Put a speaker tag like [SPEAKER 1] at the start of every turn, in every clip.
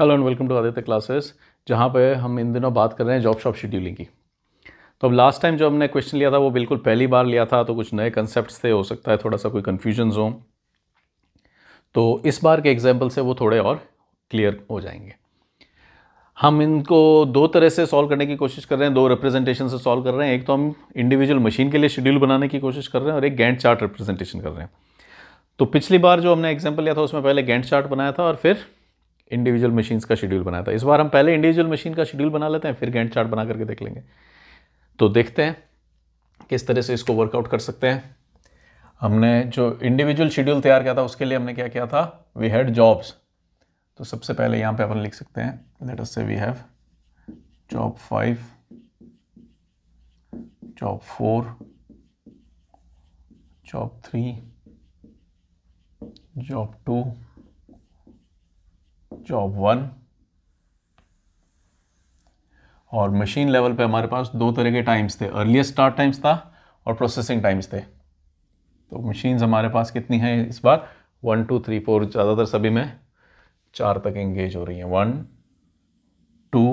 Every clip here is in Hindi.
[SPEAKER 1] Hello and welcome to Aditya classes जहाँ पे हम इन दिनों बात कर रहे हैं जॉब शॉप शेड्यूलिंग की तो अब लास्ट टाइम जो हमने क्वेश्चन लिया था वो बिल्कुल पहली बार लिया था तो कुछ नए कंसेप्ट थे हो सकता है थोड़ा सा कोई कन्फ्यूजन्स हों तो इस बार के एग्जाम्पल से वो थोड़े और क्लियर हो जाएंगे हम इनको दो तरह से सॉल्व करने की कोशिश कर रहे हैं दो रिप्रेजेंटेशन से सॉल्व कर रहे हैं एक तो हम इंडिविजुअल मशीन के लिए शेड्यूल बनाने की कोशिश कर रहे हैं और एक गैंट चार्ट रिप्रेजेंटेशन कर रहे हैं तो पिछली बार जो हमने एग्जाम्पल लिया था उसमें पहले गैंट चार्ट बनाया था और फिर इंडिविजुअल मशीन्स का शेड्यूल बनाया था इस बार हम पहले इंडिविजुअल मशीन का शेड्यूल बना लेते हैं फिर गेंट चार्ट बना करके देख लेंगे तो देखते हैं किस तरह से इसको वर्कआउट कर सकते हैं हमने जो इंडिविजुअल शेड्यूल तैयार किया था उसके लिए हमने क्या किया था वी हैड जॉब्स तो सबसे पहले यहाँ पे अपन लिख सकते हैं let us say we have job five job four job three job two job one और मशीन लेवल पे हमारे पास दो तरह के टाइम्स थे अर्लीस्ट स्टार्ट टाइम्स था और प्रोसेसिंग टाइम्स थे तो मशीन हमारे पास कितनी हैं इस बार वन टू थ्री फोर ज़्यादातर सभी में चार तक एंगेज हो रही हैं one two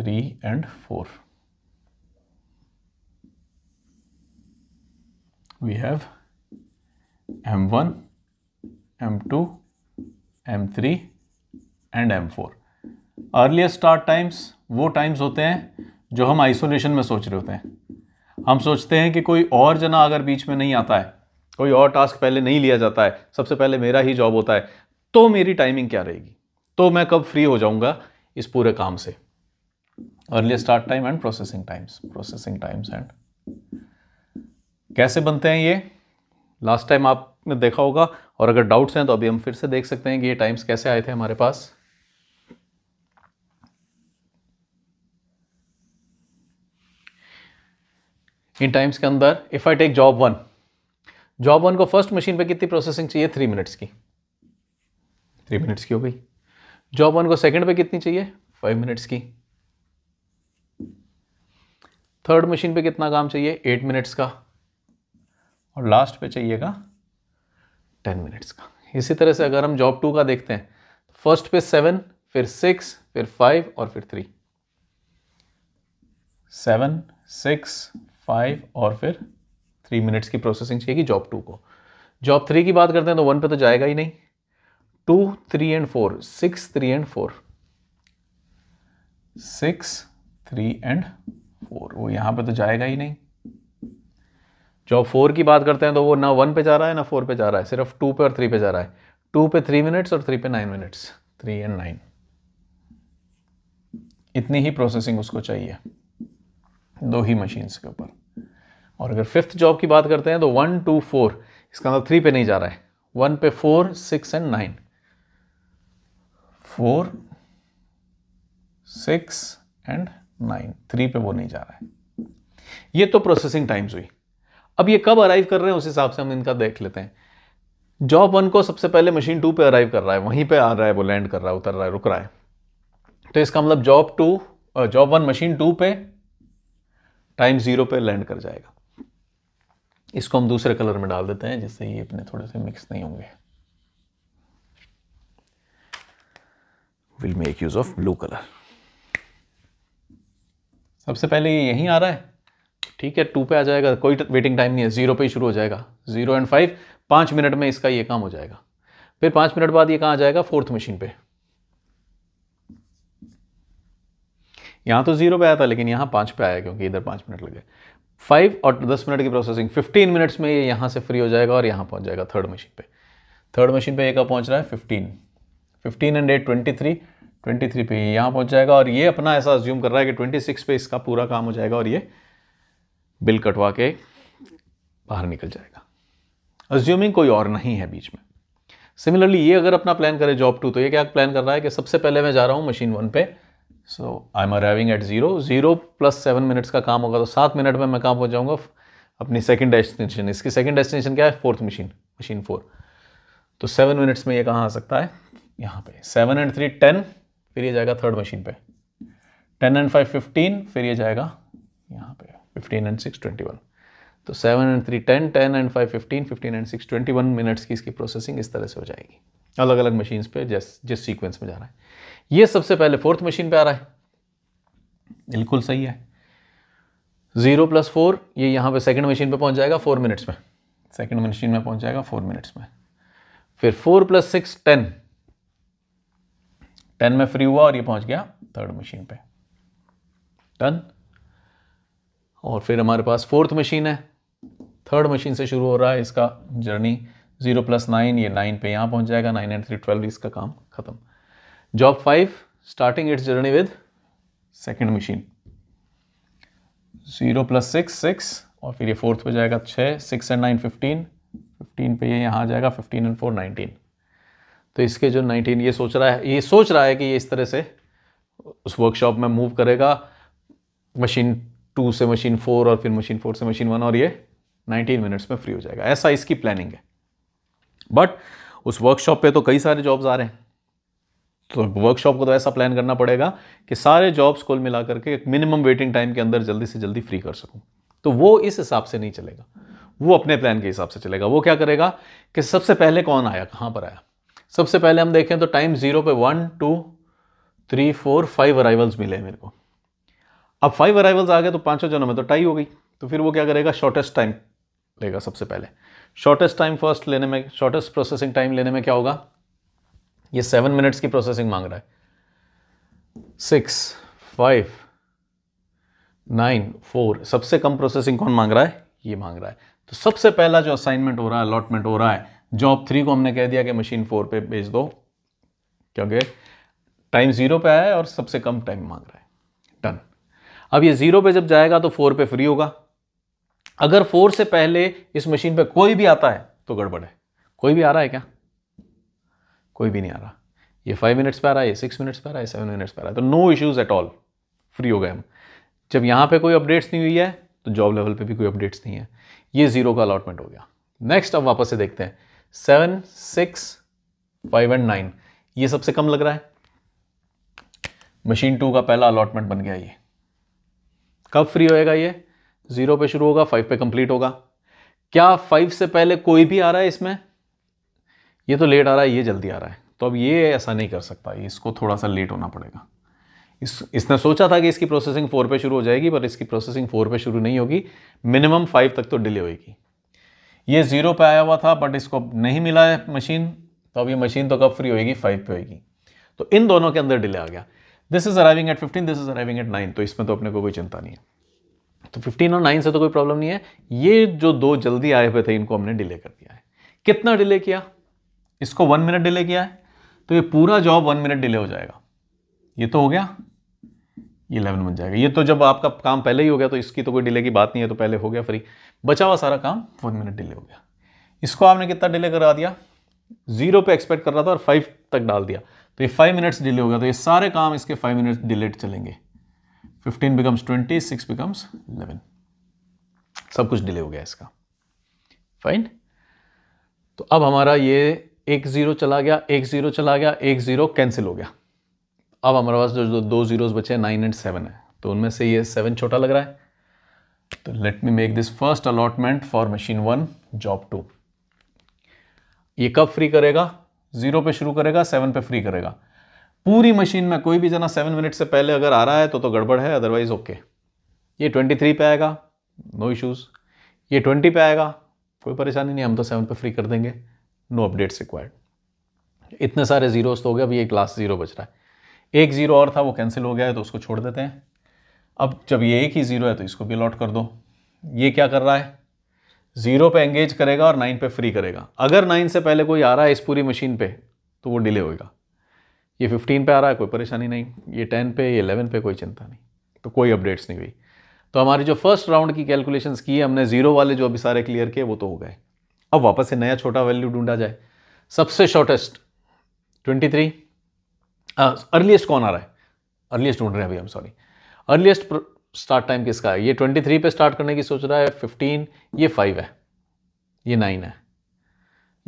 [SPEAKER 1] three and four we have M one M2, M3 and M4 earliest start times वो टाइम्स होते हैं जो हम आइसोलेशन में सोच रहे होते हैं हम सोचते हैं कि कोई और जना अगर बीच में नहीं आता है कोई और टास्क पहले नहीं लिया जाता है सबसे पहले मेरा ही जॉब होता है तो मेरी टाइमिंग क्या रहेगी तो मैं कब फ्री हो जाऊंगा इस पूरे काम से early start time and processing times processing times and कैसे बनते हैं ये लास्ट टाइम आप ने देखा होगा और अगर डाउट्स हैं तो अभी हम फिर से देख सकते हैं कि ये टाइम्स कैसे आए थे हमारे पास इन टाइम्स के अंदर if I take job one job one को फर्स्ट मशीन पे कितनी प्रोसेसिंग चाहिए थ्री मिनट्स की थ्री मिनट्स की हो गई जॉब वन को सेकंड पे कितनी चाहिए फाइव मिनट्स की थर्ड मशीन पे कितना काम चाहिए एट मिनट्स का और लास्ट पे चाहिएगा टेन मिनट्स का इसी तरह से अगर हम जॉब टू का देखते हैं फर्स्ट पे सेवन फिर सिक्स फिर फाइव और फिर थ्री सेवन सिक्स फाइव और फिर थ्री मिनट्स की प्रोसेसिंग चाहिए जॉब टू को जॉब थ्री की बात करते हैं तो वन पे तो जाएगा ही नहीं two three and four six three and four six three and four वो यहां पे तो जाएगा ही नहीं जब फोर की बात करते हैं तो वो ना वन पे जा रहा है ना फोर पे जा रहा है सिर्फ टू पे और थ्री पे जा रहा है टू पे थ्री मिनट्स और थ्री पे nine minutes three and nine इतनी ही प्रोसेसिंग उसको चाहिए दो ही मशीन्स के ऊपर और अगर फिफ्थ जॉब की बात करते हैं तो वन टू फोर इसका मतलब थ्री पे नहीं जा रहा है वन पे four six and nine four six and nine three पे वो नहीं जा रहा है ये तो प्रोसेसिंग टाइम्स हुई अब ये कब अराइव कर रहे हैं उस हिसाब से हम इनका देख लेते हैं जॉब वन को सबसे पहले मशीन टू पे अराइव कर रहा है वहीं पे आ रहा है वो लैंड कर रहा है उतर रहा है रुक रहा है तो इसका मतलब job two job one machine two पे टाइम ज़ीरो पे लैंड कर जाएगा इसको हम दूसरे कलर में डाल देते हैं जिससे ये अपने थोड़े से मिक्स नहीं होंगे will make use of blue colour सबसे पहले ये यहीं आ रहा है ठीक है टू पे आ जाएगा कोई वेटिंग टाइम नहीं है जीरो पे ही शुरू हो जाएगा जीरो एंड फाइव पाँच मिनट में इसका ये काम हो जाएगा फिर पाँच मिनट बाद ये कहाँ आ जाएगा फोर्थ मशीन पे यहाँ तो जीरो पे आया था लेकिन यहाँ पाँच पे आया क्योंकि इधर पाँच मिनट लगे फाइव और दस मिनट की प्रोसेसिंग फिफ्टीन मिनट्स में ये यहाँ से फ्री हो जाएगा और यहाँ पहुँच जाएगा थर्ड मशीन पर थर्ड मशीन पर ये कब पहुँच रहा है fifteen fifteen and eight twenty three twenty three पे यहाँ पहुँच जाएगा और ये अपना ऐसा अज्यूम कर रहा है कि ट्वेंटी सिक्स पे इसका पूरा काम हो जाएगा और ये बिल कटवा के बाहर निकल जाएगा अज्यूमिंग कोई और नहीं है बीच में सिमिलरली ये अगर अपना प्लान करे जॉब टू तो ये क्या प्लान कर रहा है कि सबसे पहले मैं जा रहा हूँ मशीन वन पे so I am arriving at zero zero plus seven minutes का काम होगा तो सात मिनट में मैं कहाँ पहुँच जाऊँगा अपनी सेकेंड डेस्टिनेशन इसकी सेकेंड डेस्टिनेशन क्या है फोर्थ मशीन मशीन फोर तो सेवन मिनट्स में ये कहाँ आ सकता है यहाँ पे सेवन एंड थ्री टेन फिर ये जाएगा थर्ड मशीन पे टेन एंड फाइव फिफ्टीन फिर ये जाएगा fifteen and six twenty one तो seven and three ten ten and five fifteen fifteen and six twenty one minutes की इसकी प्रोसेसिंग इस तरह से हो जाएगी अलग अलग मशीन पर जिस जिस सीक्वेंस में जा रहा है ये सबसे पहले फोर्थ मशीन पर आ रहा है बिल्कुल सही है ज़ीरो प्लस फोर ये यहाँ पे सेकंड मशीन पे पहुँच जाएगा फोर मिनट्स में सेकंड मशीन में पहुँच जाएगा फोर मिनट्स में फिर four plus six ten ten में फ्री हुआ और ये पहुँच गया थर्ड मशीन पे डन और फिर हमारे पास फोर्थ मशीन है थर्ड मशीन से शुरू हो रहा है इसका जर्नी जीरो प्लस नाइन ये नाइन पे यहाँ पहुँच जाएगा नाइन एंड थ्री ट्वेल्व इसका काम खत्म job five starting its journey with second machine zero plus six six और फिर ये फोर्थ पे जाएगा छः six and nine fifteen fifteen पे ये यहाँ आ जाएगा फिफ्टीन एंड फोर नाइनटीन तो इसके जो नाइनटीन ये सोच रहा है ये सोच रहा है कि ये इस तरह से उस वर्कशॉप में मूव करेगा मशीन टू से मशीन फोर और फिर मशीन फोर से मशीन वन और ये 19 मिनट्स में फ्री हो जाएगा ऐसा इसकी प्लानिंग है बट उस वर्कशॉप पे तो कई सारे जॉब्स आ रहे हैं तो वर्कशॉप को तो ऐसा प्लान करना पड़ेगा कि सारे जॉब्स को मिला करके एक मिनिमम वेटिंग टाइम के अंदर जल्दी से जल्दी फ्री कर सकूँ तो वो इस हिसाब से नहीं चलेगा वो अपने प्लान के हिसाब से चलेगा वो क्या करेगा कि सबसे पहले कौन आया कहाँ पर आया सबसे पहले हम देखें तो टाइम जीरो पे one two three four five arrivals मिले मेरे को अब फाइव अराइवल्स आ गए तो पांचों जनों में तो टाई हो गई तो फिर वो क्या करेगा शॉर्टेस्ट टाइम लेगा सबसे पहले शॉर्टेस्ट टाइम फर्स्ट लेने में शॉर्टेस्ट प्रोसेसिंग टाइम लेने में क्या होगा ये सेवन मिनट्स की प्रोसेसिंग मांग रहा है सिक्स फाइव नाइन फोर सबसे कम प्रोसेसिंग कौन मांग रहा है ये मांग रहा है तो सबसे पहला जो असाइनमेंट हो रहा है अलॉटमेंट हो रहा है जॉब थ्री को हमने कह दिया कि मशीन फोर पे भेज दो क्योंकि टाइम जीरो पे आया है और सबसे कम टाइम मांग रहा है अब ये ज़ीरो पे जब जाएगा तो फोर पे फ्री होगा अगर फोर से पहले इस मशीन पे कोई भी आता है तो गड़बड़ है कोई भी आ रहा है क्या कोई भी नहीं आ रहा ये फाइव मिनट्स पर आ रहा है सिक्स मिनट्स पे आ रहा है सेवन मिनट्स पे आ रहा है तो no issues at all free हो गए हम जब यहां पे कोई अपडेट्स नहीं हुई है तो जॉब लेवल पे भी कोई अपडेट्स नहीं है ये ज़ीरो का अलॉटमेंट हो गया नेक्स्ट अब वापस से देखते हैं seven six five and nine ये सबसे कम लग रहा है मशीन टू का पहला अलॉटमेंट बन गया ये कब फ्री होएगा ये ज़ीरो पे शुरू होगा फाइव पे कंप्लीट होगा क्या फाइव से पहले कोई भी आ रहा है इसमें ये तो लेट आ रहा है ये जल्दी आ रहा है तो अब ये ऐसा नहीं कर सकता इसको थोड़ा सा लेट होना पड़ेगा इस इसने सोचा था कि इसकी प्रोसेसिंग फोर पे शुरू हो जाएगी पर इसकी प्रोसेसिंग फोर पे शुरू नहीं होगी मिनिमम फाइव तक तो डिले होगी ये ज़ीरो पे आया हुआ था बट इसको नहीं मिला है मशीन तो अब ये मशीन तो कब फ्री होएगी फाइव पे होएगी तो इन दोनों के अंदर डिले आ गया this is arriving at fifteen this is arriving at nine तो इसमें तो अपने को कोई चिंता नहीं है तो फिफ्टीन और नाइन से तो कोई प्रॉब्लम नहीं है ये जो दो जल्दी आए हुए थे इनको हमने डिले कर दिया है कितना डिले किया इसको वन मिनट डिले किया है तो ये पूरा जॉब वन मिनट डिले हो जाएगा ये तो हो गया ये इलेवन बन जाएगा ये तो जब आपका काम पहले ही हो गया तो इसकी तो कोई डिले की बात नहीं है तो पहले हो गया फ्री बचा हुआ सारा काम वन मिनट डिले हो गया इसको आपने कितना डिले करा दिया जीरो पे एक्सपेक्ट कर रहा था और फाइव तक डाल दिया तो ये फाइव मिनट्स डिले हो गया तो ये सारे काम इसके फाइव मिनट्स डिलेट चलेंगे fifteen becomes twenty six becomes eleven सब कुछ डिले हो गया इसका फाइन तो अब हमारा ये एक ज़ीरो चला गया एक ज़ीरो चला गया एक ज़ीरो कैंसिल हो गया अब हमारे पास जो दो जीरो बचे हैं नाइन एंड सेवन है तो उनमें से ये सेवन छोटा लग रहा है तो let me make this first allotment for machine one job two ये कब फ्री करेगा जीरो पे शुरू करेगा सेवन पे फ्री करेगा पूरी मशीन में कोई भी जना सेवन मिनट से पहले अगर आ रहा है तो तो गड़बड़ है अदरवाइज ओके ये ट्वेंटी थ्री पे आएगा नो इश्यूज़ ये ट्वेंटी पे आएगा कोई परेशानी नहीं हम तो सेवन पे फ्री कर देंगे नो अपडेट्स रिक्वायर्ड इतने सारे जीरोस तो हो गए अभी एक लास्ट ज़ीरो बच रहा है एक ज़ीरो और था वो कैंसिल हो गया है तो उसको छोड़ देते हैं अब जब ये एक ही ज़ीरो है तो इसको भी अलॉट कर दो ये क्या कर रहा है जीरो पे एंगेज करेगा और नाइन पे फ्री करेगा अगर नाइन से पहले कोई आ रहा है इस पूरी मशीन पे तो वो डिले होएगा ये फिफ्टीन पे आ रहा है कोई परेशानी नहीं ये टेन पे ये इलेवन पे कोई चिंता नहीं तो कोई अपडेट्स नहीं हुई तो हमारी जो फर्स्ट राउंड की कैलकुलेशन की है हमने जीरो वाले जो अभी सारे क्लियर किए वो तो हो गए अब वापस से नया छोटा वैल्यू ढूंढा जाए सबसे शॉर्टेस्ट ट्वेंटी थ्री अर्लीस्ट कौन आ रहा है अर्लीस्ट ढूंढ रहे हैं अभी हम सॉरी अर्लीस्ट स्टार्ट टाइम किसका है ये ट्वेंटी थ्री पे स्टार्ट करने की सोच रहा है फिफ्टीन ये फाइव है ये नाइन है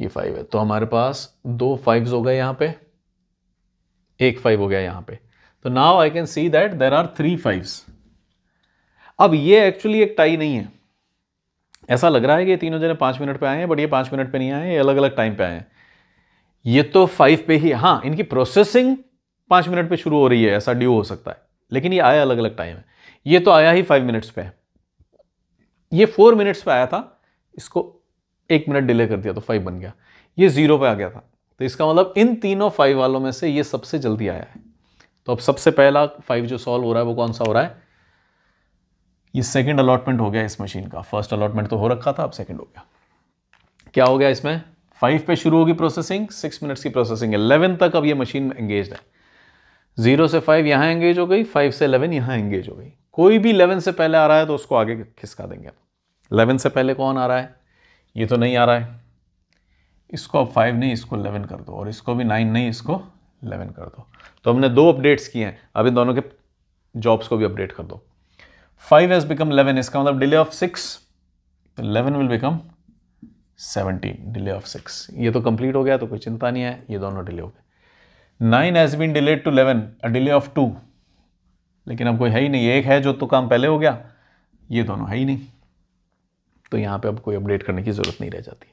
[SPEAKER 1] ये फाइव है तो हमारे पास दो फाइव्स हो गए यहाँ पे एक फाइव हो गया यहाँ पे तो now I can see that there are three fives अब ये एक्चुअली एक टाई नहीं है ऐसा लग रहा है कि तीनों जने पाँच मिनट पे आए हैं बट ये पाँच मिनट पे नहीं आए ये अलग अलग टाइम पे आए हैं ये तो फाइव पे ही हाँ इनकी प्रोसेसिंग पाँच मिनट पे शुरू हो रही है ऐसा ड्यू हो सकता है लेकिन ये आया अलग अलग टाइम है ये तो आया ही फाइव मिनट्स पे ये फोर मिनट्स पे आया था इसको एक मिनट डिले कर दिया तो फाइव बन गया ये जीरो पे आ गया था तो इसका मतलब इन तीनों फाइव वालों में से ये सबसे जल्दी आया है तो अब सबसे पहला फाइव जो सॉल्व हो रहा है वो कौन सा हो रहा है ये सेकेंड अलॉटमेंट हो गया इस मशीन का फर्स्ट अलॉटमेंट तो हो रखा था अब सेकेंड हो गया क्या हो गया इसमें फाइव पे शुरू होगी प्रोसेसिंग सिक्स मिनट्स की प्रोसेसिंग इलेवन तक अब ये मशीन एंगेज है जीरो से फाइव यहाँ एंगेज हो गई फाइव से इलेवन यहाँ एंगेज हो गई कोई भी इलेवन से पहले आ रहा है तो उसको आगे खिसका देंगे इलेवन से पहले कौन आ रहा है ये तो नहीं आ रहा है इसको अब फाइव नहीं इसको इलेवन कर दो और इसको भी नाइन नहीं इसको इलेवन कर दो तो हमने दो अपडेट्स किए हैं अब इन दोनों के जॉब्स को भी अपडेट कर दो फाइव हैज़ बिकम इलेवन इसका मतलब डिले ऑफ सिक्स तो eleven will become seventeen delay of six ये तो कंप्लीट हो गया तो कोई चिंता नहीं है ये दोनों डिले हो गए nine has been delayed to eleven a delay of two लेकिन अब कोई है ही नहीं एक है जो तो काम पहले हो गया ये दोनों है ही नहीं तो यहाँ पे अब कोई अपडेट करने की ज़रूरत नहीं रह जाती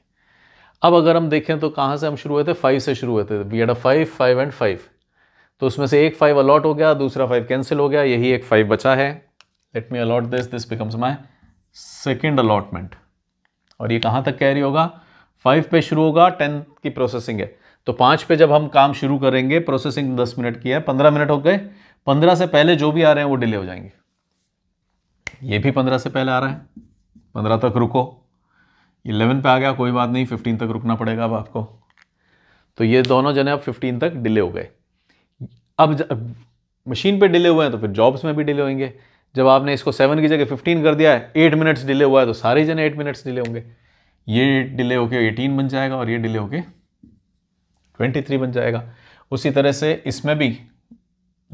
[SPEAKER 1] अब अगर हम देखें तो कहाँ से हम शुरू हुए थे फाइव से शुरू हुए थे we had a five five and five तो उसमें से एक फाइव अलॉट हो गया दूसरा फाइव कैंसिल हो गया यही एक फाइव बचा है let me allot this this becomes my second allotment और ये कहाँ तक कैरी होगा फाइव पे शुरू होगा टेन की प्रोसेसिंग है तो पाँच पे जब हम काम शुरू करेंगे प्रोसेसिंग दस मिनट की है पंद्रह मिनट हो गए पंद्रह से पहले जो भी आ रहे हैं वो डिले हो जाएंगे ये भी पंद्रह से पहले आ रहा है पंद्रह तक रुको इलेवन पे आ गया कोई बात नहीं फिफ्टीन तक रुकना पड़ेगा अब आपको तो ये दोनों जने अब फिफ्टीन तक डिले हो गए अब मशीन पे डिले हुए हैं तो फिर जॉब्स में भी डिले होंगे जब आपने इसको सेवन की जगह फिफ्टीन कर दिया है एट मिनट्स डिले हुआ है तो सारे जने एट मिनट्स डिले होंगे ये डिले होके एटीन बन जाएगा और ये डिले होके ट्वेंटी थ्री बन जाएगा उसी तरह से इसमें भी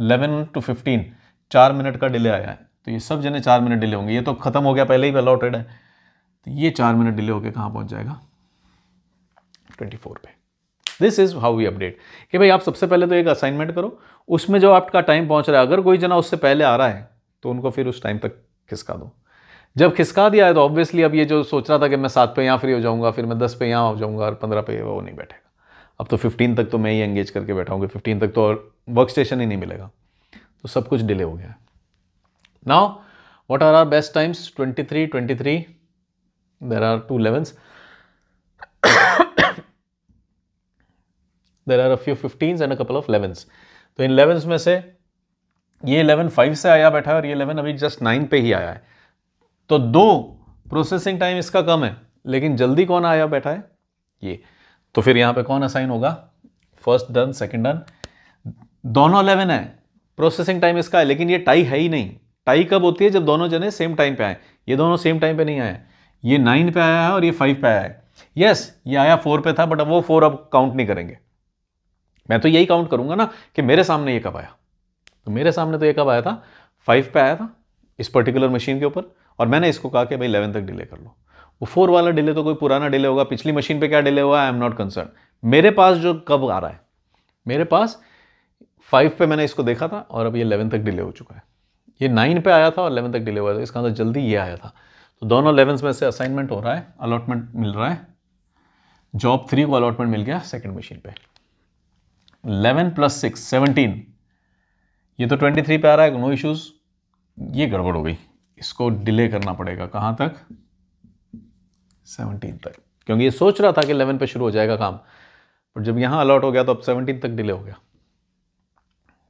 [SPEAKER 1] इलेवन टू फिफ्टीन चार मिनट का डिले आया है तो ये सब जने चार मिनट डिले होंगे ये तो ख़त्म हो गया पहले ही अलॉटेड है तो ये चार मिनट डिले होकर कहाँ पहुँच जाएगा फोर पे this is how we update कि भाई आप सबसे पहले तो एक असाइनमेंट करो उसमें जो आपका टाइम पहुँच रहा है अगर कोई जना उससे पहले आ रहा है तो उनको फिर उस टाइम तक खिसका दो जब खिसका दिया है तो ऑब्वियसली अब ये जो सोच रहा था कि मैं सात पे यहाँ फ्री हो जाऊँगा फिर मैं दस पे यहाँ हो जाऊँगा और पंद्रह पे वो नहीं बैठे अब तो फिफ्टीन तक तो मैं ही एंगेज करके बैठा हूँ फिफ्टीन तक तो और वर्क स्टेशन ही नहीं मिलेगा तो सब कुछ डिले हो गया है now what are are best times twenty three twenty three there are two eleven there are a few fifteen and a couple of elevens तो इन इलेवंस में से ये इलेवन फाइव से आया बैठा है और ये इलेवन अभी जस्ट नाइन पे ही आया है तो दो प्रोसेसिंग टाइम इसका कम है लेकिन जल्दी कौन आया बैठा है ये तो फिर यहाँ पे कौन असाइन होगा फर्स्ट डन सेकेंड डन दोनों अलेवन है प्रोसेसिंग टाइम इसका है लेकिन ये टाई है ही नहीं टाई कब होती है जब दोनों जने सेम टाइम पे आए ये दोनों सेम टाइम पे नहीं आए ये नाइन पे आया है और ये फाइव पे आया है यस yes, ये आया फोर पे था बट अब वो फोर अब काउंट नहीं करेंगे मैं तो यही काउंट करूंगा ना कि मेरे सामने ये कब आया तो मेरे सामने तो ये कब आया था फाइव पे आया था इस पर्टिकुलर मशीन के ऊपर और मैंने इसको कहा कि भाई इलेवन तक डिले कर लो वो फोर वाला डिले तो कोई पुराना डिले होगा पिछली मशीन पे क्या डिले हुआ आई एम नॉट कंसर्न मेरे पास जो कब आ रहा है मेरे पास फाइव पे मैंने इसको देखा था और अब ये इलेवन तक डिले हो चुका है ये नाइन पे आया था और इलेवन तक डिले हुआ था इसका अंदर मतलब जल्दी ये आया था तो दोनों इलेवन में से असाइनमेंट हो रहा है अलॉटमेंट मिल रहा है जॉब थ्री को अलॉटमेंट मिल गया सेकेंड मशीन पर इलेवन प्लस सिक्स सेवनटीन ये तो ट्वेंटी थ्री पे आ रहा है नो इशूज़ ये गड़बड़ हो गई इसको डिले करना पड़ेगा कहाँ तक सेवनटीन तक क्योंकि ये सोच रहा था कि इलेवन पे शुरू हो जाएगा काम बट जब यहाँ अलॉट हो गया तो अब सेवनटीन तक डिले हो गया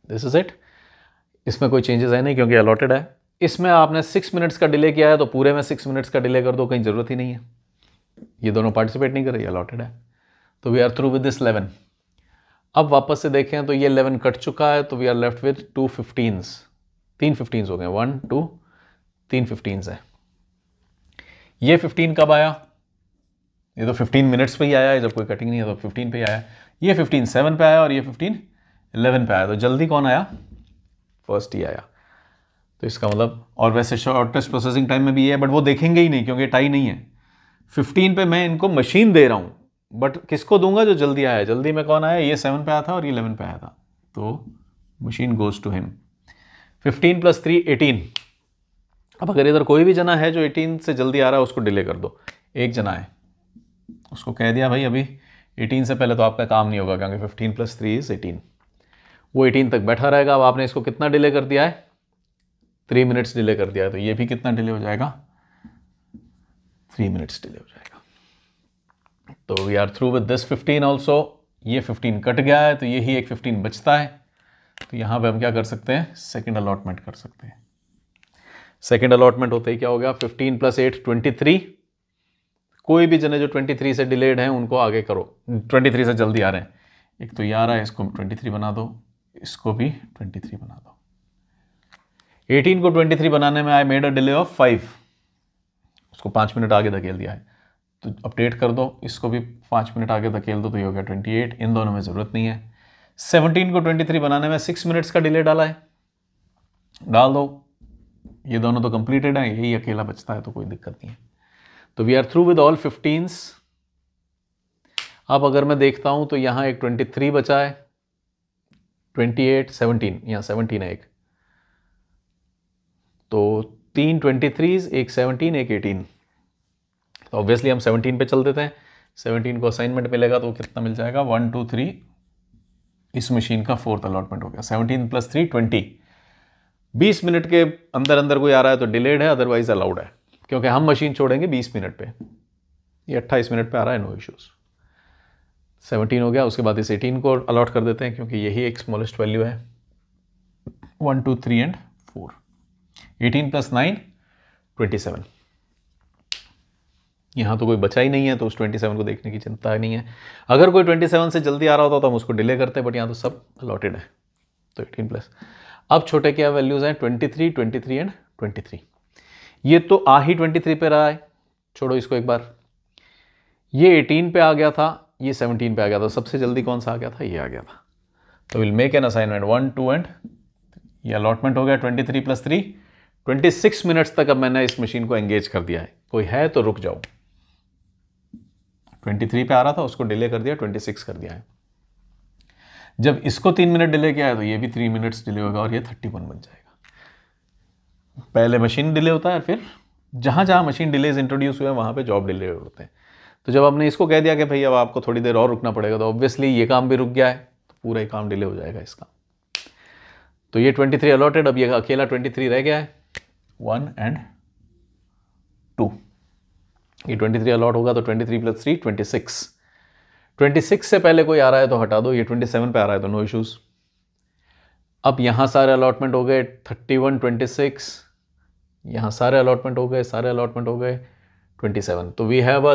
[SPEAKER 1] दिस इज़ इट इसमें कोई चेंजेस है नहीं क्योंकि अलॉटेड है इसमें आपने सिक्स मिनट्स का डिले किया है तो पूरे में सिक्स मिनट्स का डिले कर दो कहीं ज़रूरत ही नहीं है ये दोनों पार्टिसिपेट नहीं कर रही अलॉटेड है तो we are through with this eleven अब वापस से देखें तो ये इलेवन कट चुका है तो we are left with two fifteens तीन फिफ्टीन्स हो गए वन टू तीन फिफ्टीन्स हैं ये 15 कब आया ये तो 15 मिनट्स पे ही आया है जब कोई कटिंग नहीं है तो 15 पे ही आया ये 15 सेवन तो पे आया और ये 15 11 पे आया तो जल्दी कौन आया फर्स्ट ही आया तो इसका मतलब और वैसे शॉर्टेस्ट प्रोसेसिंग टाइम में भी है बट वो देखेंगे ही नहीं क्योंकि टाई नहीं है 15 पे मैं इनको मशीन दे रहा हूँ बट किसको दूंगा जो जल्दी आया जल्दी में कौन आया ये सेवन पे आया था और ये इलेवन पे आया था तो machine goes to him fifteen plus three eighteen अब अगर इधर कोई भी जना है जो एटीन से जल्दी आ रहा है उसको डिले कर दो एक जना है उसको कह दिया भाई अभी एटीन से पहले तो आपका काम नहीं होगा क्योंकि fifteen plus three is eighteen वो एटीन तक बैठा रहेगा अब आपने इसको कितना डिले कर दिया है थ्री मिनट्स डिले कर दिया है तो ये भी कितना डिले हो जाएगा थ्री मिनट्स डिले हो जाएगा तो we are through with this fifteen also ये फिफ्टीन कट गया है तो ये एक फिफ्टीन बचता है तो यहाँ पे हम क्या कर सकते हैं सेकेंड अलॉटमेंट कर सकते हैं सेकेंड अलॉटमेंट होते ही क्या हो गया fifteen plus eight twenty three कोई भी जने जो ट्वेंटी थ्री से डिलेड हैं उनको आगे करो ट्वेंटी थ्री से जल्दी आ रहे हैं एक तो ये आ रहा है इसको ट्वेंटी थ्री बना दो इसको भी ट्वेंटी थ्री बना दो 18 को 23 बनाने में I made a delay of five उसको पाँच मिनट आगे धकेल दिया है तो अपडेट कर दो इसको भी पाँच मिनट आगे धकेल दो तो ये हो गया 28 इन दोनों में ज़रूरत नहीं है सेवनटीन को थ्री बनाने में सिक्स मिनट्स का डिले डाला है डाल दो ये दोनों तो कंप्लीटेड हैं यही अकेला बचता है तो कोई दिक्कत नहीं है तो we are through with all fifteen अब अगर मैं देखता हूँ तो यहाँ एक ट्वेंटी थ्री बचा है ट्वेंटी एट सेवनटीन यहाँ सेवनटीन है एक तो तीन ट्वेंटी थ्रीज एक सेवनटीन एक एटीन तो ऑब्वियसली हम सेवनटीन पे चल देते हैं सेवनटीन को असाइनमेंट मिलेगा तो कितना मिल जाएगा वन टू थ्री इस मशीन का फोर्थ अलॉटमेंट हो गया सेवनटीन प्लस थ्री ट्वेंटी बीस मिनट के अंदर अंदर कोई आ रहा है तो डिलेड है अदरवाइज अलाउड है क्योंकि हम मशीन छोड़ेंगे बीस मिनट पे ये अट्ठाईस मिनट पे आ रहा है नो इश्यूज़ सेवनटीन हो गया उसके बाद इस एटीन को अलॉट कर देते हैं क्योंकि यही एक स्मॉलेस्ट वैल्यू है one two three and four eighteen plus nine twenty seven यहाँ तो कोई बचा ही नहीं है तो उस 27 को देखने की चिंता नहीं है अगर कोई 27 से जल्दी आ रहा होता तो हम उसको डिले करते हैं बट यहाँ तो सब अलॉटेड है तो 18 प्लस अब छोटे क्या वैल्यूज़ हैं twenty three twenty three and twenty three ये तो आ ही ट्वेंटी थ्री पे रहा है छोड़ो इसको एक बार ये एटीन पे आ गया था ये 17 पे आ गया था सबसे जल्दी कौन सा आ गया था ये आ गया था तो will make an assignment one two and ये अलॉटमेंट हो गया twenty three plus three twenty six minutes तक अब मैंने इस मशीन को एंगेज कर दिया है कोई है तो रुक जाओ ट्वेंटी थ्री पे आ रहा था उसको डिले कर दिया ट्वेंटी सिक्स कर दिया है जब इसको तीन मिनट डिले किया है तो ये भी थ्री मिनट्स डिले होगा और ये थर्टी वन बन जाएगा पहले मशीन डिले होता है फिर जहाँ जहाँ मशीन डिलेज इंट्रोड्यूस हुए हैं वहाँ पर जॉब डिले होते हैं तो जब आपने इसको कह दिया कि भाई अब आपको थोड़ी देर और रुकना पड़ेगा तो ऑब्वियसली ये काम भी रुक गया है तो पूरा ही काम डिले हो जाएगा इसका तो ये 23 अलॉटेड अब ये अकेला 23 रह गया है वन एंड टू ये 23 अलॉट होगा तो 23 प्लस थ्री ट्वेंटी सिक्स 26 से पहले कोई आ रहा है तो हटा दो ये 27 पे आ रहा है तो नो इश्यूज़ अब यहाँ सारे अलॉटमेंट हो गए 31, 26 यहाँ सारे अलॉटमेंट हो गए सारे अलॉटमेंट हो गए 27 तो वी हैव अ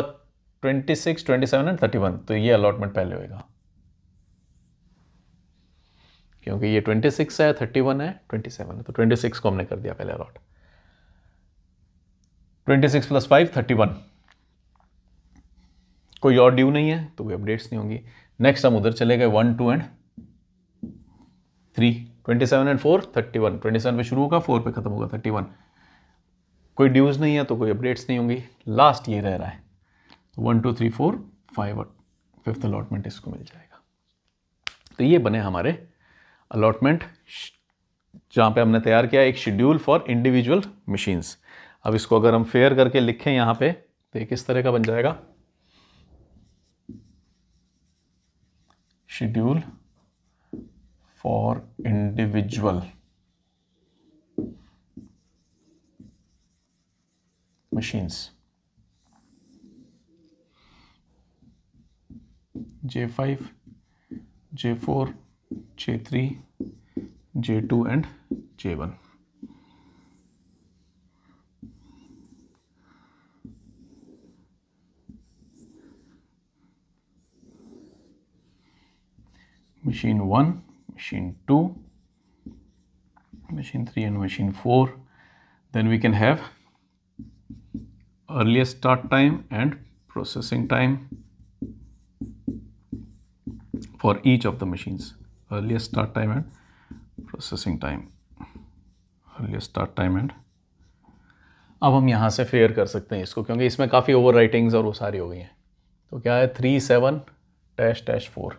[SPEAKER 1] 26, 27 एंड 31 तो ये अलॉटमेंट पहले होएगा क्योंकि ये 26 है 31 है 27 है तो 26 को हमने कर दिया पहले allot 26 plus five thirty one कोई और ड्यू नहीं है तो कोई अपडेट्स नहीं होंगी नेक्स्ट हम उधर चले गए one two and three twenty seven and four thirty one twenty seven पर शुरू होगा फोर पे खत्म होगा थर्टी वन कोई ड्यूज़ नहीं है तो कोई अपडेट्स नहीं होंगी लास्ट ये रह रहा है one two three four five fifth allotment इसको मिल जाएगा तो ये बने हमारे अलॉटमेंट जहाँ पे हमने तैयार किया एक शेड्यूल फॉर इंडिविजुअल मशीन्स अब इसको अगर हम फेयर करके लिखें यहाँ पे तो ये किस तरह का बन जाएगा schedule for individual machines. J5, J4, J3, J2 and J1. machine 1, machine 2, machine 3 and machine 4. Then we can have earliest start time and processing time for each of the machines. Earliest start time and processing time. Earliest start time and अब हम यहाँ से फेयर कर सकते हैं इसको क्योंकि इसमें काफ़ी ओवर राइटिंग्स और वो सारी हो गई हैं तो क्या है three seven dash dash four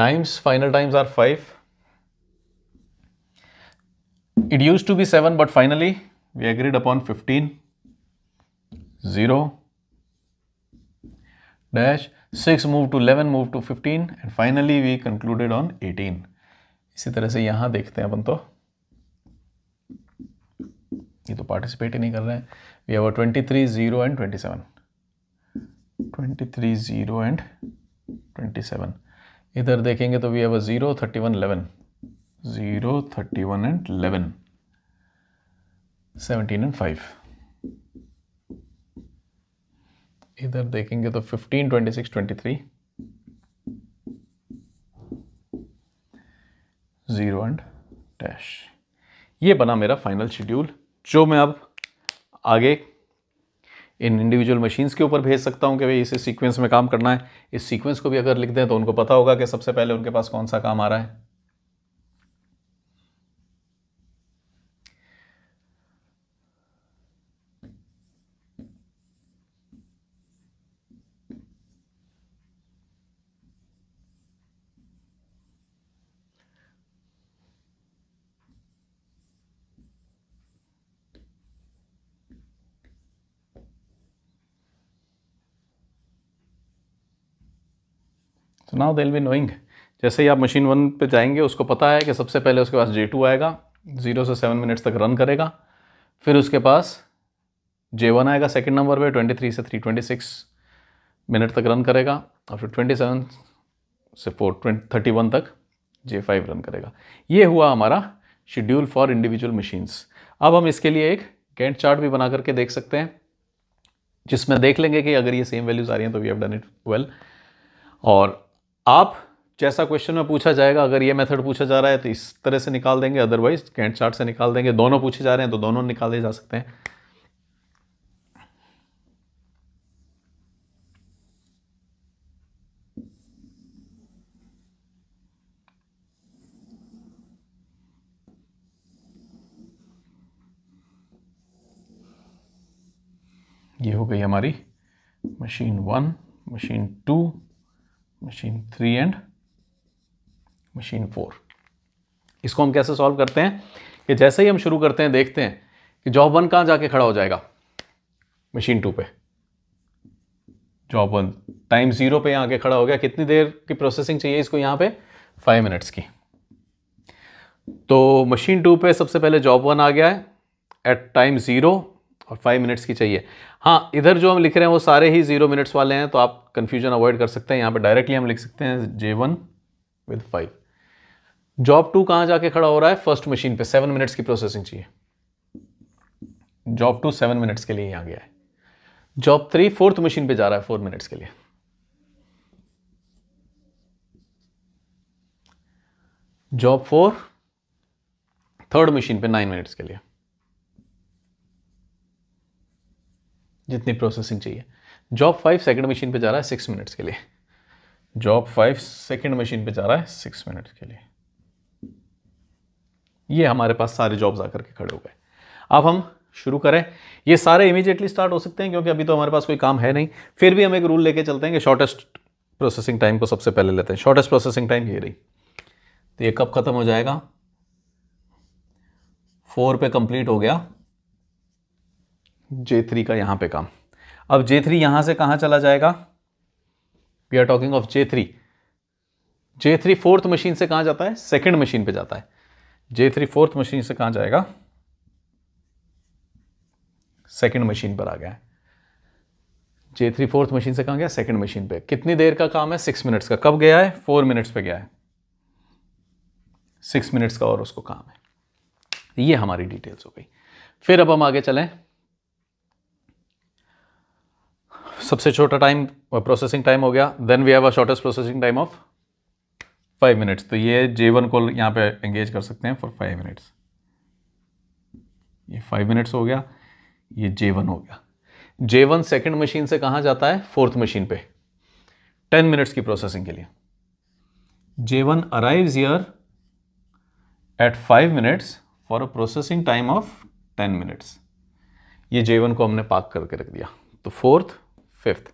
[SPEAKER 1] times final times are 5 it used to be 7 but finally we agreed upon 15 0 dash 6 move to 11 move to 15 and finally we concluded on 18 इसी तरह से यहाँ देखते हैं अपन तो ये तो पार्टिसिपेट ही नहीं कर रहे हैं we have twenty three zero and twenty seven twenty three zero and twenty seven इधर देखेंगे तो we have a zero thirty one eleven zero thirty one and eleven seventeen and five इधर देखेंगे तो fifteen twenty six twenty three zero and dash ये बना मेरा फाइनल शेड्यूल जो मैं अब आगे इन इंडिविजुअल मशीन्स के ऊपर भेज सकता हूँ कि भाई इसे सीक्वेंस में काम करना है इस सीक्वेंस को भी अगर लिख दें तो उनको पता होगा कि सबसे पहले उनके पास कौन सा काम आ रहा है नाउ दे बी नोइंग जैसे ही आप मशीन वन पे जाएंगे उसको पता है कि सबसे पहले उसके पास जे टू आएगा ज़ीरो से सेवन मिनट्स तक रन करेगा फिर उसके पास जे वन आएगा सेकेंड नंबर पर ट्वेंटी थ्री से थ्री ट्वेंटी सिक्स मिनट तक रन करेगा और फिर ट्वेंटी सेवन से फोर ट्वेंटी थर्टी वन तक जे फाइव रन करेगा ये हुआ हमारा शेड्यूल फॉर इंडिविजुअल मशीन्स अब हम इसके लिए एक गेंट चार्ट भी बना करके देख सकते हैं जिसमें देख लेंगे कि अगर ये सेम वैल्यूज़ आ रही हैं तो we have done it well और आप जैसा क्वेश्चन में पूछा जाएगा अगर ये मेथड पूछा जा रहा है तो इस तरह से निकाल देंगे अदरवाइज कैंट चार्ट से निकाल देंगे दोनों पूछे जा रहे हैं तो दोनों निकाले जा सकते हैं ये हो गई हमारी machine one machine two machine three and machine four इसको हम कैसे सॉल्व करते हैं कि जैसे ही हम शुरू करते हैं देखते हैं कि जॉब वन कहां जाके खड़ा हो जाएगा मशीन टू पे जॉब वन टाइम जीरो पे यहां के खड़ा हो गया कितनी देर की प्रोसेसिंग चाहिए इसको यहां पे फाइव मिनट्स की तो मशीन टू पे सबसे पहले जॉब वन आ गया है एट टाइम ज़ीरो और फाइव मिनट्स की चाहिए हाँ इधर जो हम लिख रहे हैं वो सारे ही जीरो मिनट्स वाले हैं तो आप कन्फ्यूजन अवॉइड कर सकते हैं यहाँ पर डायरेक्टली हम लिख सकते हैं J one with five job two कहाँ जाके खड़ा हो रहा है फर्स्ट मशीन पे सेवन मिनट्स की प्रोसेसिंग चाहिए जॉब टू सेवन मिनट्स के लिए यहाँ गया है जॉब थ्री फोर्थ मशीन पे जा रहा है फोर मिनट्स के लिए जॉब फोर थर्ड मशीन पे नाइन मिनट्स के लिए जितनी प्रोसेसिंग चाहिए जॉब फाइव सेकेंड मशीन पे जा रहा है सिक्स मिनट्स के लिए जॉब फाइव सेकेंड मशीन पे जा रहा है सिक्स मिनट्स के लिए ये हमारे पास सारे जॉब्स आकर के खड़े हो गए अब हम शुरू करें ये सारे इमीजिएटली स्टार्ट हो सकते हैं क्योंकि अभी तो हमारे पास कोई काम है नहीं फिर भी हम एक रूल लेके चलते हैं कि शॉर्टेस्ट प्रोसेसिंग टाइम को सबसे पहले लेते हैं शॉर्टेस्ट प्रोसेसिंग टाइम ये रही तो ये कब ख़त्म हो जाएगा फोर पे कंप्लीट हो गया जे थ्री का यहां पे काम अब जे थ्री यहां से कहां चला जाएगा we are talking of J three J three fourth machine से कहां जाता है सेकेंड मशीन पे जाता है जे थ्री फोर्थ मशीन से कहां जाएगा सेकेंड मशीन पर आ गया है जे थ्री फोर्थ मशीन से कहां गया सेकेंड मशीन पे कितनी देर का काम है सिक्स मिनट्स का कब गया है फोर मिनट्स पे गया है सिक्स मिनट्स का और उसको काम है ये हमारी डिटेल्स हो गई फिर अब हम आगे चलें सबसे छोटा टाइम प्रोसेसिंग टाइम हो गया then we have a shortest processing time of five minutes तो ये जे वन को यहाँ पे एंगेज कर सकते हैं फॉर फाइव मिनट्स ये फाइव मिनट्स हो गया ये जे वन हो गया जे वन सेकेंड मशीन से कहाँ जाता है फोर्थ मशीन पे टेन मिनट्स की प्रोसेसिंग के लिए J one arrive here at five minutes for a processing time of ten minutes ये जे वन को हमने पाक करके रख दिया तो फोर्थ फिफ्थ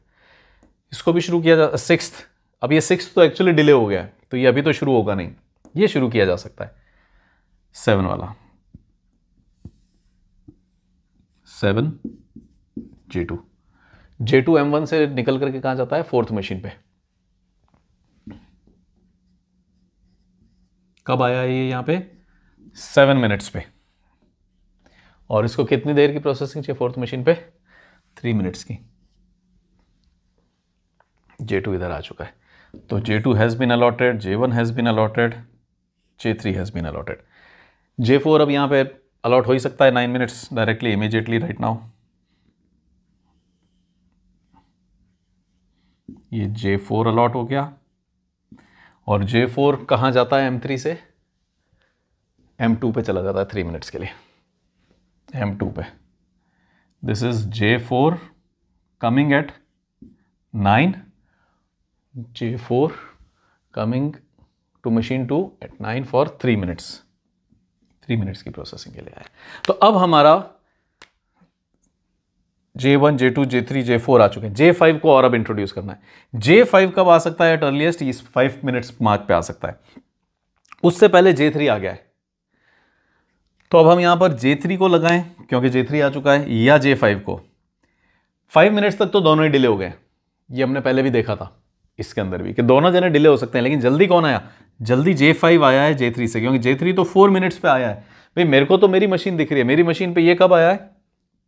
[SPEAKER 1] इसको भी शुरू किया जा सिक्स अब ये सिक्स तो एक्चुअली डिले हो गया है तो ये अभी तो शुरू होगा नहीं ये शुरू किया जा सकता है सेवन वाला seven J two J two M one से निकल करके कहा जाता है फोर्थ मशीन पे कब आया ये यहां पे सेवन मिनट्स पे और इसको कितनी देर की प्रोसेसिंग चाहिए फोर्थ मशीन पे थ्री मिनट्स की जे टू इधर आ चुका है तो J two has been allotted J one has been allotted J three has been allotted J four अब यहाँ पे अलॉट हो ही सकता है nine minutes directly immediately right now ये जे फोर अलॉट हो गया और जे फोर कहाँ जाता है एम थ्री से एम टू पे चला जाता है थ्री मिनट्स के लिए एम टू पे this is J four coming at nine J4 coming to machine 2 at 9 for 3 minutes. 3 minutes की processing के लिए आए तो अब हमारा J1, J2, J3, J4 आ चुके हैं J5 को और अब इंट्रोड्यूस करना है J5 कब आ सकता है एट अर्लीस्ट इस 5 मिनट मार्क पे आ सकता है उससे पहले J3 आ गया है तो अब हम यहां पर J3 को लगाएं क्योंकि J3 आ चुका है या J5 को 5 मिनट्स तक तो दोनों ही डिले हो गए ये हमने पहले भी देखा था इसके अंदर भी कि दोनों जने डिले हो सकते हैं लेकिन जल्दी कौन आया जल्दी जे फाइव आया है जे थ्री से क्योंकि जे थ्री तो फोर मिनट्स पे आया है भाई मेरे को तो मेरी मशीन दिख रही है मेरी मशीन पे ये कब आया है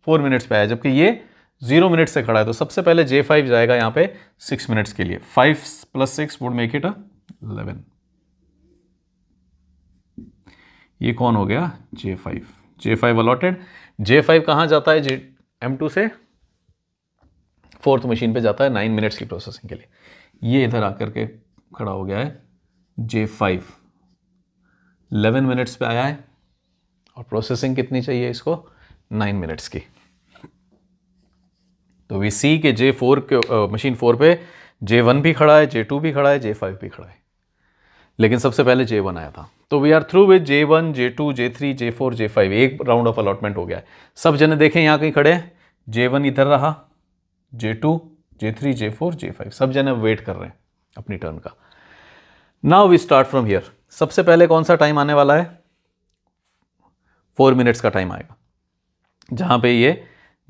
[SPEAKER 1] फोर मिनट्स पे आया जबकि ये जीरो मिनट से खड़ा है तो सबसे पहले जे फाइव जाएगा यहाँ पे सिक्स मिनट्स के लिए five plus six would make it eleven ये कौन हो गया J five J five allotted J five कहाँ जाता है जे एम टू से फोर्थ मशीन पे जाता है नाइन मिनट्स की प्रोसेसिंग के लिए ये इधर आकर के खड़ा हो गया है जे फाइव इलेवन मिनट्स पे आया है और प्रोसेसिंग कितनी चाहिए इसको नाइन मिनट्स की तो वी सी के जे फोर के मशीन फोर पे जे वन भी खड़ा है जे टू भी खड़ा है जे फाइव भी खड़ा है लेकिन सबसे पहले जे वन आया था तो we are through with J one J two J three J four J five एक राउंड ऑफ अलॉटमेंट हो गया है सब जने देखें यहाँ कहीं खड़े हैं जे वन इधर रहा J two J three J four J five सब जने वेट कर रहे हैं अपनी टर्न का now we start from here सबसे पहले कौन सा टाइम आने वाला है फोर मिनट्स का टाइम आएगा जहाँ पे ये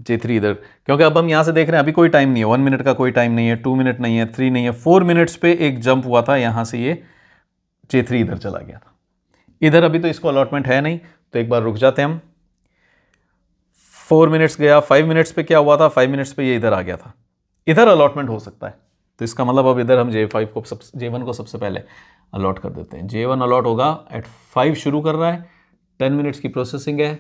[SPEAKER 1] जे थ्री इधर क्योंकि अब हम यहाँ से देख रहे हैं अभी कोई टाइम नहीं है वन मिनट का कोई टाइम नहीं है टू मिनट नहीं है थ्री नहीं है फोर मिनट्स पे एक जंप हुआ था यहाँ से ये जे थ्री इधर चला गया था इधर अभी तो इसको अलॉटमेंट है नहीं तो एक बार रुक जाते हम फोर मिनट्स गया फाइव मिनट्स पे क्या हुआ था फाइव मिनट्स पे ये इधर आ गया था इधर अलॉटमेंट हो सकता है तो इसका मतलब अब इधर हम जे फाइव को सब जे वन को सबसे पहले अलॉट कर देते हैं जे वन अलॉट होगा एट फाइव शुरू कर रहा है टेन मिनट्स की प्रोसेसिंग है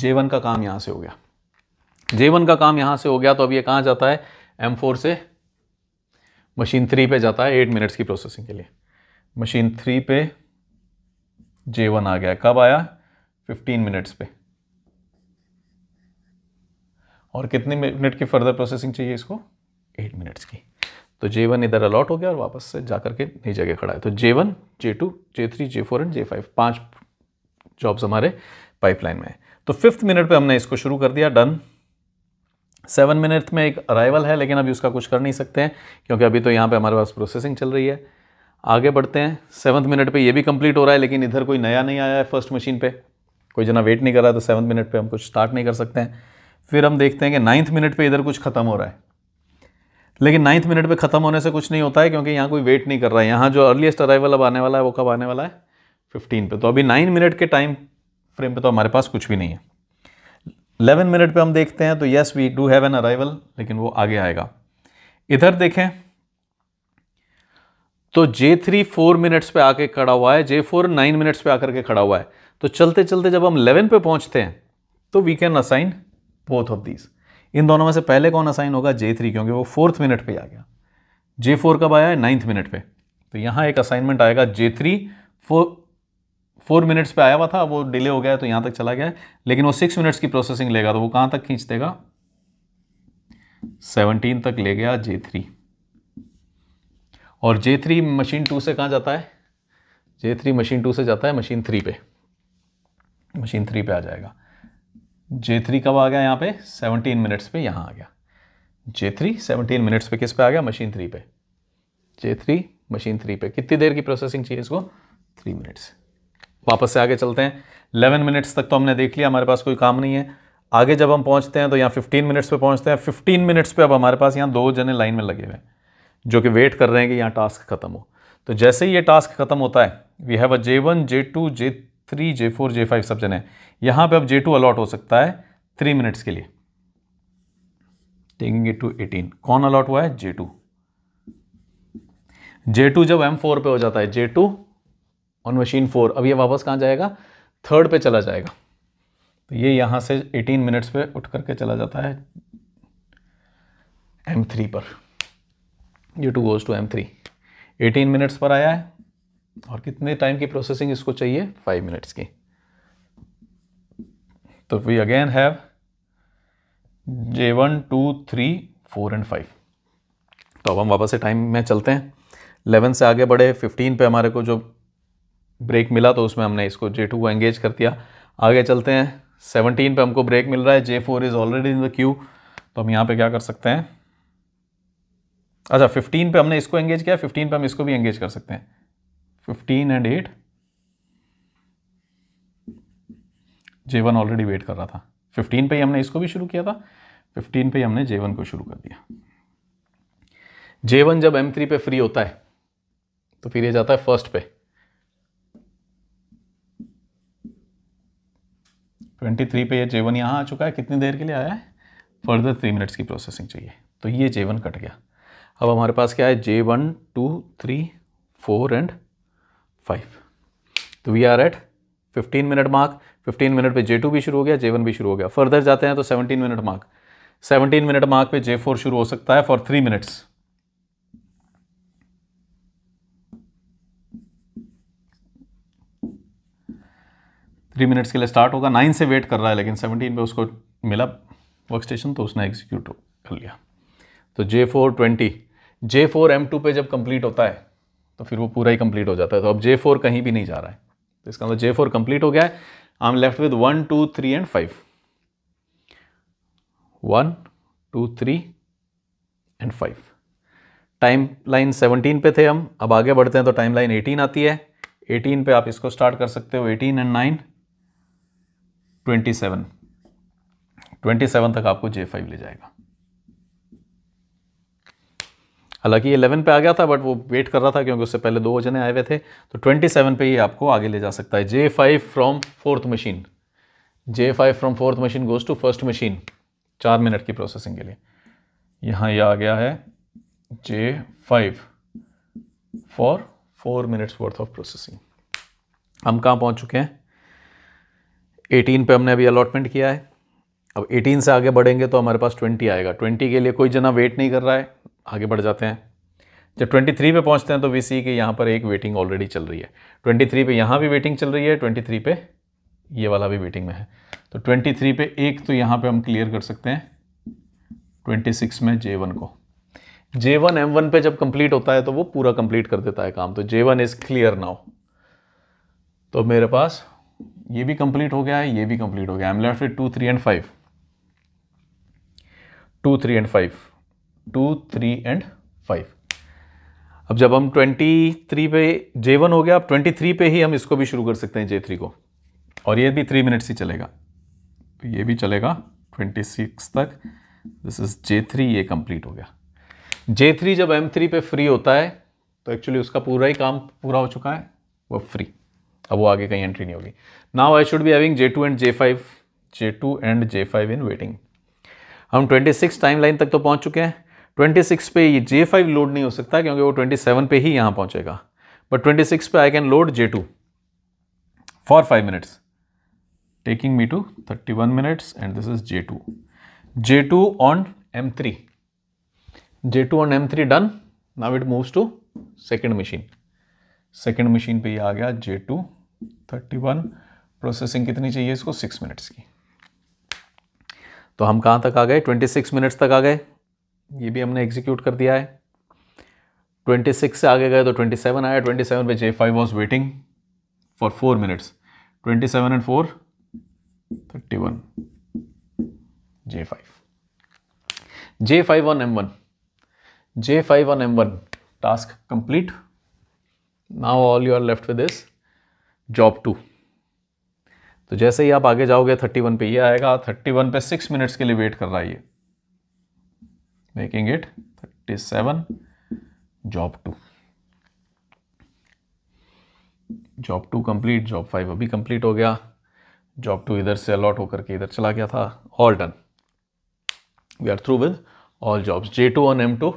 [SPEAKER 1] जे वन का काम यहां से हो गया जे वन का काम यहां से हो गया तो अब ये कहां जाता है एम फोर से मशीन थ्री पे जाता है एट मिनट्स की प्रोसेसिंग के लिए मशीन थ्री पे जे वन आ गया कब आया फिफ्टीन मिनट्स पे और कितने मिनट की फर्दर प्रोसेसिंग चाहिए इसको एट मिनट्स की तो जे वन इधर अलॉट हो गया और वापस से जा करके नई जगह खड़ा है तो J one J two J three J four and J five पाँच जॉब्स हमारे पाइपलाइन में है तो फिफ्थ मिनट पे हमने इसको शुरू कर दिया डन सेवन मिनट में एक अराइवल है लेकिन अभी उसका कुछ कर नहीं सकते हैं क्योंकि अभी तो यहाँ पे हमारे पास प्रोसेसिंग चल रही है आगे बढ़ते हैं सेवन्थ मिनट पर यह भी कंप्लीट हो रहा है लेकिन इधर कोई नया नहीं आया है फर्स्ट मशीन पर कोई जना वेट नहीं कर रहा तो सेवन्थ मिनट पर हम कुछ स्टार्ट नहीं कर सकते हैं फिर हम देखते हैं कि नाइन्थ मिनट पे इधर कुछ ख़त्म हो रहा है लेकिन नाइन्थ मिनट पे ख़त्म होने से कुछ नहीं होता है क्योंकि यहाँ कोई वेट नहीं कर रहा है यहाँ जो अर्लीस्ट अराइवल अब आने वाला है वो कब आने वाला है फिफ्टीन पे तो अभी नाइन मिनट के टाइम फ्रेम पे तो हमारे पास कुछ भी नहीं है इलेवन मिनट पे हम देखते हैं तो yes we do have an arrival लेकिन वो आगे आएगा इधर देखें तो जे थ्री फोर मिनट्स पे आके खड़ा हुआ है जे फोर नाइन मिनट्स पे आकर के खड़ा हुआ है तो चलते चलते जब हम इलेवन पे पहुंचते हैं तो we can assign both of these इन दोनों में से पहले कौन असाइन होगा जे थ्री क्योंकि वो फोर्थ मिनट पे आ गया जे फोर कब आया है नाइन्थ मिनट पे तो यहाँ एक असाइनमेंट आएगा J three four four minutes पे आया हुआ था वो डिले हो गया तो यहाँ तक चला गया है लेकिन वो सिक्स मिनट्स की प्रोसेसिंग लेगा तो वो कहाँ तक खींच देगा सेवनटीन तक ले गया जे थ्री और जे थ्री मशीन टू से कहाँ जाता है जे थ्री मशीन टू से जाता है मशीन थ्री पे मशीन थ्री पे आ जाएगा जे थ्री कब आ गया यहाँ पे सेवनटीन मिनट्स पे यहाँ आ गया जे थ्री सेवनटीन मिनट्स पे किस पे आ गया मशीन थ्री पे जे थ्री मशीन थ्री पे कितनी देर की प्रोसेसिंग चाहिए इसको थ्री मिनट्स वापस से आगे चलते हैं इलेवन मिनट्स तक तो हमने देख लिया हमारे पास कोई काम नहीं है आगे जब हम पहुँचते हैं तो यहाँ फिफ्टीन मिनट्स पर पहुँचते हैं फिफ्टीन मिनट्स पर अब हमारे पास यहाँ दो जने लाइन में लगे हुए हैं जो कि वेट कर रहे हैं कि यहाँ टास्क खत्म हो तो जैसे ही ये टास्क खत्म होता है we have a J one J two J three J four J five सब जने यहां पे अब जे टू अलॉट हो सकता है थ्री मिनट्स के लिए टेकिंग इट टू एटीन कौन अलॉट हुआ है जे टू जे टू जब एम फोर पे हो जाता है J two on machine four अब ये वापस कहां जाएगा थर्ड पे चला जाएगा तो ये यहां से एटीन मिनट्स पे उठ करके चला जाता है एम थ्री पर J two goes to M three eighteen minutes पर आया है और कितने टाइम की प्रोसेसिंग इसको चाहिए फाइव मिनट्स की तो we again have J one two three four and five तो अब हम वापस से टाइम में चलते हैं एलेवन से आगे बढ़े फिफ्टीन पे हमारे को जो ब्रेक मिला तो उसमें हमने इसको जे टू को एंगेज कर दिया आगे चलते हैं सेवनटीन पे हमको ब्रेक मिल रहा है J four is already in the queue तो हम यहाँ पे क्या कर सकते हैं अच्छा फिफ्टीन पे हमने इसको एंगेज किया फिफ्टीन पे हम इसको भी एंगेज कर सकते हैं fifteen and eight J one already wait कर रहा था फिफ्टीन पे ही हमने इसको भी शुरू किया था फिफ्टीन पे ही हमने जे वन को शुरू कर दिया जे वन जब एम थ्री पे फ्री होता है तो फिर ये जाता है फर्स्ट पे ट्वेंटी थ्री पे ये जेवन यहां आ चुका है कितनी देर के लिए आया है फर्दर थ्री मिनट्स की प्रोसेसिंग चाहिए तो ये जेवन कट गया अब हमारे पास क्या है J one two three four and five तो we are at fifteen minute mark fifteen minute पे जे टू भी शुरू हो गया जे वन भी शुरू हो गया फर्दर जाते हैं तो seventeen minute mark seventeen minute mark पे जे फोर शुरू हो सकता है for three minutes three minutes के लिए स्टार्ट होगा नाइन से वेट कर रहा है लेकिन सेवनटीन पे उसको मिला वर्क स्टेशन तो उसने एग्जीक्यूट कर लिया तो J four twenty J four M two पे जब कंप्लीट होता है तो फिर वो पूरा ही कंप्लीट हो जाता है तो अब जे फोर कहीं भी नहीं जा रहा है तो इसका मतलब जे फोर कंप्लीट हो गया है I am left with one two three and five one two three and five timeline seventeen पे थे हम अब आगे बढ़ते हैं तो टाइम लाइन एटीन आती है एटीन पे आप इसको स्टार्ट कर सकते हो eighteen and nine twenty seven twenty seven तक आपको जे फाइव ले जाएगा हालांकि 11 पे आ गया था बट वो वेट कर रहा था क्योंकि उससे पहले दो जने आए हुए थे तो 27 पे ही आपको आगे ले जा सकता है J five from fourth machine J five from fourth machine goes to first machine चार मिनट की प्रोसेसिंग के लिए यहाँ ये यह आ गया है J five for four minutes worth of processing हम कहाँ पहुँच चुके हैं 18 पे हमने अभी अलॉटमेंट किया है अब 18 से आगे बढ़ेंगे तो हमारे पास 20 आएगा 20 के लिए कोई जना वेट नहीं कर रहा है आगे बढ़ जाते हैं जब 23 पे पहुंचते हैं तो वी सी के यहाँ पर एक वेटिंग ऑलरेडी चल रही है 23 पे यहाँ भी वेटिंग चल रही है 23 पे ये वाला भी वेटिंग में है तो 23 पे एक तो यहाँ पे हम क्लियर कर सकते हैं 26 में जे वन को जे वन एम वन पे जब कंप्लीट होता है तो वो पूरा कंप्लीट कर देता है काम तो J one is clear now तो मेरे पास ये भी कंप्लीट हो गया है ये भी कंप्लीट हो गया I am left two three and five two three and five two three and five अब जब हम ट्वेंटी थ्री पे जे वन हो गया अब ट्वेंटी थ्री पे ही हम इसको भी शुरू कर सकते हैं जे थ्री को और ये भी थ्री मिनट्स ही चलेगा तो ये भी चलेगा ट्वेंटी सिक्स तक दिस इज जे थ्री ये कंप्लीट हो गया जे थ्री जब एम थ्री पे फ्री होता है तो एक्चुअली उसका पूरा ही काम पूरा हो चुका है वो फ्री अब वो आगे कहीं एंट्री नहीं होगी now I should be having J two and J five J two and J five in waiting हम ट्वेंटी सिक्स टाइम लाइन तक तो पहुंच चुके हैं 26 पे ये J5 लोड नहीं हो सकता क्योंकि वो 27 पे ही यहाँ पहुंचेगा बट 26 पे I can load J2 two for five minutes taking me to thirty one minutes and this is J2 two on M three J two on M three done now it move to second machine second machine पे ये आ गया J2 31 प्रोसेसिंग कितनी चाहिए इसको सिक्स मिनट्स की तो हम कहाँ तक आ गए 26 मिनट्स तक आ गए ये भी हमने एग्जीक्यूट कर दिया है 26 से आगे गए तो 27 आया 27 पे J five was waiting for four minutes 27 and four thirty one J five J five on M one J five on M one task complete now all you are left with this job two तो जैसे ही आप आगे जाओगे 31 पे ये आएगा 31 पे सिक्स मिनट्स के लिए वेट कर रहा है ये making it 37 job 2 job two complete job five अभी कंप्लीट हो गया जॉब टू इधर से अलॉट होकर के इधर चला गया था all done we are through with all jobs J two और M two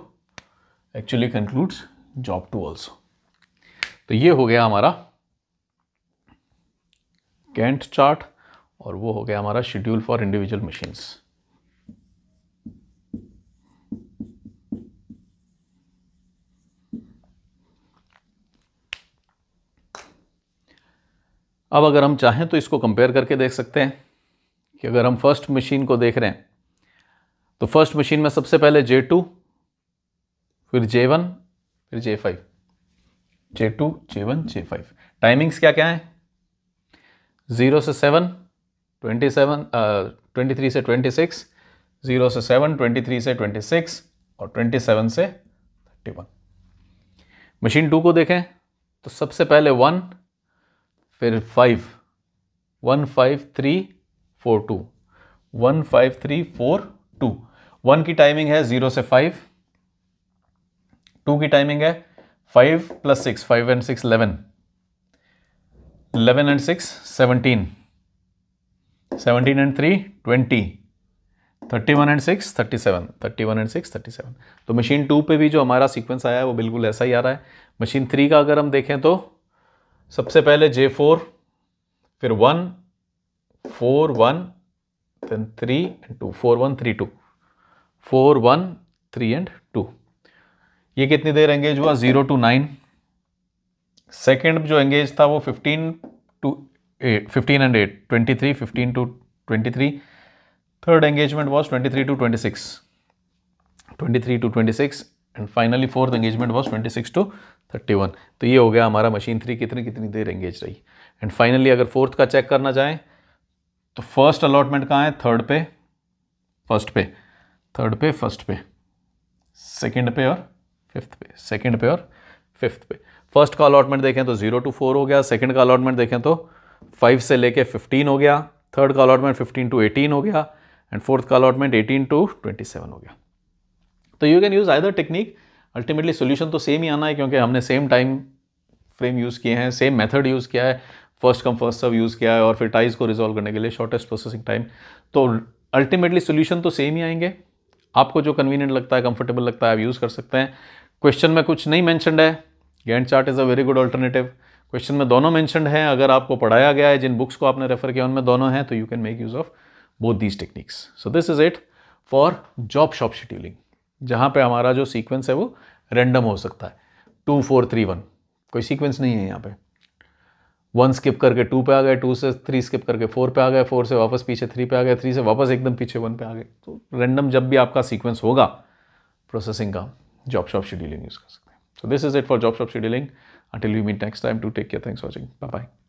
[SPEAKER 1] actually concludes job two also तो ये हो गया हमारा कैंट चार्ट और वो हो गया हमारा शेड्यूल फॉर इंडिविजुअल मशीन्स अब अगर हम चाहें तो इसको कंपेयर करके देख सकते हैं कि अगर हम फर्स्ट मशीन को देख रहे हैं तो फर्स्ट मशीन में सबसे पहले जे टू फिर जे वन फिर J five J two J one J five timings क्या क्या हैं ज़ीरो से seven twenty seven twenty three से ट्वेंटी सिक्स ज़ीरो से सेवन ट्वेंटी थ्री से ट्वेंटी सिक्स और ट्वेंटी सेवन से थर्टी वन मशीन टू को देखें तो सबसे पहले वन फिर five one five three four two one five three four two one की टाइमिंग है ज़ीरो से फाइव टू की टाइमिंग है five plus six five and six eleven eleven and six seventeen seventeen and three twenty thirty one and six thirty seven thirty one and six thirty seven तो मशीन टू पे भी जो हमारा सीक्वेंस आया है वो बिल्कुल ऐसा ही आ रहा है मशीन थ्री का अगर हम देखें तो सबसे पहले जे फोर फिर one four one then three and two four one three two four one three and two ये कितनी देर एंगेज हुआ ज़ीरो टू नाइन सेकेंड जो एंगेज था वो fifteen to eight fifteen and eight twenty three fifteen to twenty three third engagement was twenty three to twenty six twenty three to twenty six and finally fourth engagement was twenty six to thirty one तो ये हो गया हमारा मशीन थ्री कितनी कितनी देर एंगेज रही एंड फाइनली अगर फोर्थ का चेक करना चाहें तो फर्स्ट अलॉटमेंट कहाँ है थर्ड पे फर्स्ट पे थर्ड पे फर्स्ट पे सेकेंड पे और फिफ्थ पे सेकेंड पे और फिफ्थ पे फर्स्ट का अलॉटमेंट देखें तो जीरो टू फोर हो गया सेकेंड का अलॉटमेंट देखें तो फाइव से लेके फिफ्टीन हो गया थर्ड का अलॉटमेंट फिफ्टीन टू एटीन हो गया एंड फोर्थ का allotment eighteen to twenty seven हो गया तो you can use either technique ultimately solution तो सेम ही आना है क्योंकि हमने सेम टाइम फ्रेम यूज़ किए हैं सेम मेथड यूज़ किया है first come first serve use किया है और फिर टाइज को रिजोल्व करने के लिए शॉर्टेस्ट प्रोसेसिंग टाइम तो अल्टीमेटली सोल्यूशन तो सेम ही आएंगे आपको जो कन्वीनियंट लगता है कंफर्टेबल लगता है आप यूज़ कर सकते हैं क्वेश्चन में कुछ नहीं मैंशनड है Gantt chart is a very good alternative question में दोनों मैंशनड हैं अगर आपको पढ़ाया गया है जिन बुक्स को आपने रेफर किया उनमें दोनों हैं तो you can make use of both these techniques so this is it for job shop scheduling जहाँ पे हमारा जो सीक्वेंस है वो रेंडम हो सकता है टू फोर थ्री वन कोई सीक्वेंस नहीं है यहाँ पे वन स्किप करके टू पे आ गए टू से थ्री स्किप करके फोर पे आ गए फोर से वापस पीछे थ्री पे आ गए थ्री से वापस एकदम पीछे वन पे आ गए तो रेंडम जब भी आपका सीक्वेंस होगा प्रोसेसिंग का जॉब शॉप शेड्यूलिंग यूज़ कर सकते हैं so this is it for job shop scheduling till you meet next time to take care thanks watching bye bye